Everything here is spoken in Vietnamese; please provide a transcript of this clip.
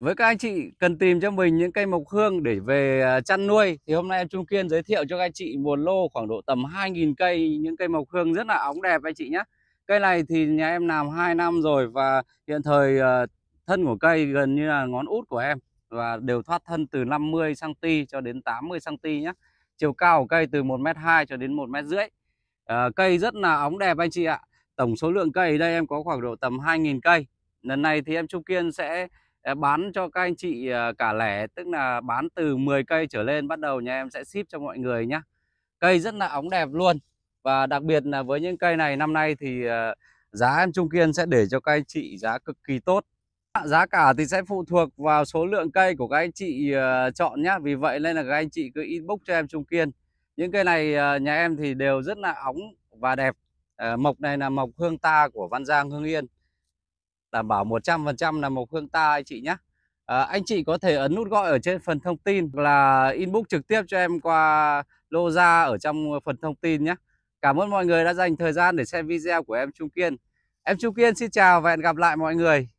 Với các anh chị cần tìm cho mình những cây mộc hương để về à, chăn nuôi thì hôm nay em Trung Kiên giới thiệu cho các anh chị một lô khoảng độ tầm 2.000 cây những cây mộc hương rất là óng đẹp anh chị nhé. Cây này thì nhà em làm 2 năm rồi và hiện thời à, thân của cây gần như là ngón út của em và đều thoát thân từ 50 cm cho đến 80 cm nhé. Chiều cao của cây từ 1m2 cho đến 1 m rưỡi. À, cây rất là óng đẹp anh chị ạ. Tổng số lượng cây ở đây em có khoảng độ tầm 2.000 cây. Lần này thì em Trung Kiên sẽ Ờ, bán cho các anh chị ờ, cả lẻ tức là bán từ 10 cây trở lên bắt đầu nhà em sẽ ship cho mọi người nhé cây rất là ống đẹp luôn và đặc biệt là với những cây này năm nay thì ờ, giá em trung kiên sẽ để cho các anh chị giá cực kỳ tốt giá cả thì sẽ phụ thuộc vào số lượng cây của các anh chị chọn nhé vì vậy nên là các anh chị cứ inbox cho em trung kiên những cây này nhà em thì đều rất là ống và đẹp mộc này là mộc hương ta của văn giang hương yên đảm bảo 100% là mộc hương ta anh chị nhé. À, ờ, anh chị có thể ấn nút gọi ở trên phần thông tin là inbox trực tiếp cho em qua lô ra ở trong phần thông tin nhé. Cảm ơn mọi người đã dành thời gian để xem video của em Trung Kiên. Em Trung Kiên xin chào và hẹn gặp lại mọi người.